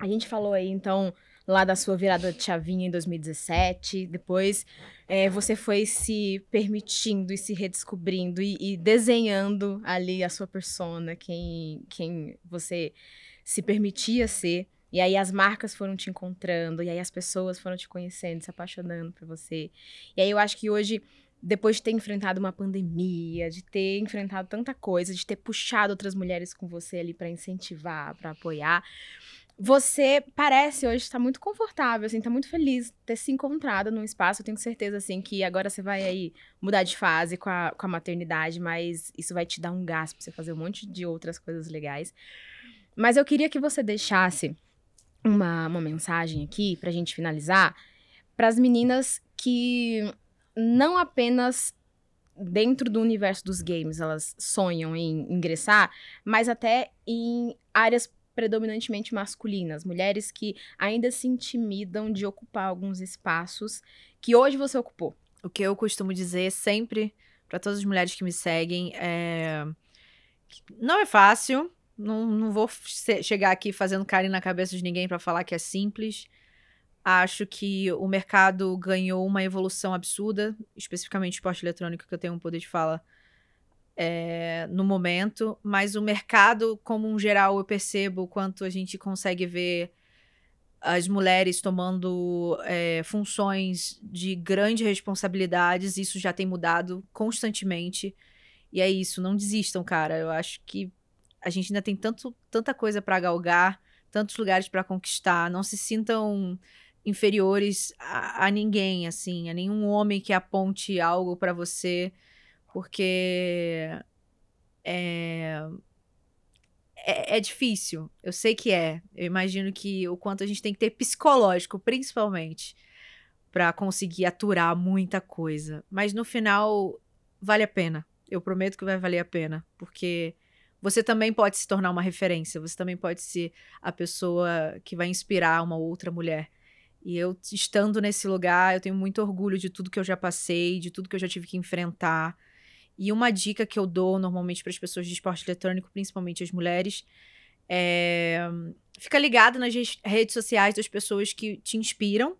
A gente falou aí, então, lá da sua virada de chavinha em 2017. Depois é, você foi se permitindo e se redescobrindo e, e, desenhando ali a sua persona, quem, quem você se permitia ser. E aí as marcas foram te encontrando, e aí as pessoas foram te conhecendo, se apaixonando por você. E aí eu acho que hoje depois de ter enfrentado uma pandemia, de ter enfrentado tanta coisa, de ter puxado outras mulheres com você ali para incentivar, para apoiar, você parece hoje estar muito confortável, assim, tá muito feliz de ter se encontrado num espaço. Eu tenho certeza, assim, que agora você vai aí mudar de fase com a, com a maternidade, mas isso vai te dar um gás pra você fazer um monte de outras coisas legais. Mas eu queria que você deixasse uma, uma mensagem aqui pra gente finalizar para as meninas que não apenas dentro do universo dos games elas sonham em ingressar, mas até em áreas predominantemente masculinas, mulheres que ainda se intimidam de ocupar alguns espaços que hoje você ocupou? O que eu costumo dizer sempre para todas as mulheres que me seguem é não é fácil, não, não vou chegar aqui fazendo carinho na cabeça de ninguém para falar que é simples. Acho que o mercado ganhou uma evolução absurda, especificamente o esporte eletrônico, que eu tenho um poder de fala é, no momento, mas o mercado, como um geral, eu percebo o quanto a gente consegue ver as mulheres tomando é, funções de grandes responsabilidades, isso já tem mudado constantemente. E é isso, não desistam, cara. Eu acho que a gente ainda tem tanto, tanta coisa para galgar, tantos lugares para conquistar. Não se sintam inferiores a, a ninguém, assim, a nenhum homem que aponte algo para você porque é, é, é, difícil. Eu sei que é. Eu imagino que o quanto a gente tem que ter psicológico, principalmente, para conseguir aturar muita coisa. Mas no final, vale a pena. Eu prometo que vai valer a pena. Porque você também pode se tornar uma referência. Você também pode ser a pessoa que vai inspirar uma outra mulher. E eu, estando nesse lugar, eu tenho muito orgulho de tudo que eu já passei, de tudo que eu já tive que enfrentar e uma dica que eu dou normalmente para as pessoas de esporte eletrônico, principalmente as mulheres, é fica ligado nas redes sociais das pessoas que te inspiram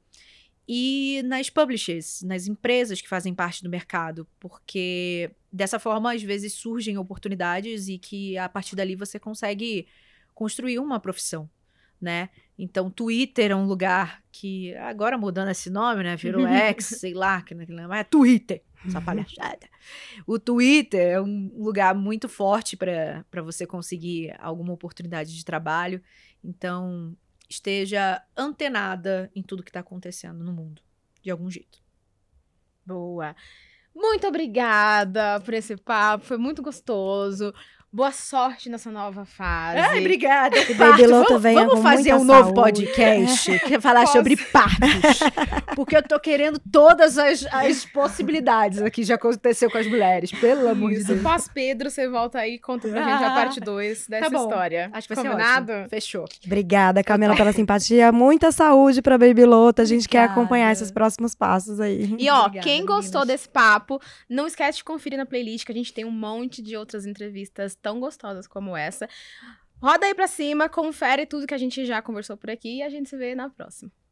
e nas publishers, nas empresas que fazem parte do mercado, porque dessa forma às vezes surgem oportunidades e que a partir dali você consegue construir uma profissão, né? Então, Twitter é um lugar que agora mudando esse nome, né? Virou X, sei lá, que não é, é mas é Twitter essa uhum. palhaçada. o Twitter é um lugar muito forte para você conseguir alguma oportunidade de trabalho. Então, esteja antenada em tudo que está acontecendo no mundo, de algum jeito. Boa. Muito obrigada por esse papo, foi muito gostoso. Boa sorte nessa nova fase. Ai, obrigada. Que é Babilô também Vamos fazer um saúde. novo podcast é. que falar Posso. sobre partos. Porque eu tô querendo todas as, as possibilidades aqui já aconteceu com as mulheres. Pelo amor de Deus. Pós Pedro, você volta aí e conta pra ah, gente a ah, parte 2 dessa tá história. Acho que vai Combinado? ser ótimo. Fechou. Obrigada, Camila, então tá. pela simpatia. Muita saúde pra Babilô. Tá? A gente obrigada. quer acompanhar esses próximos passos aí. E ó, obrigada, quem meninas. gostou desse papo, não esquece de conferir na playlist que a gente tem um monte de outras entrevistas tão gostosas como essa. Roda aí pra cima, confere tudo que a gente já conversou por aqui e a gente se vê na próxima.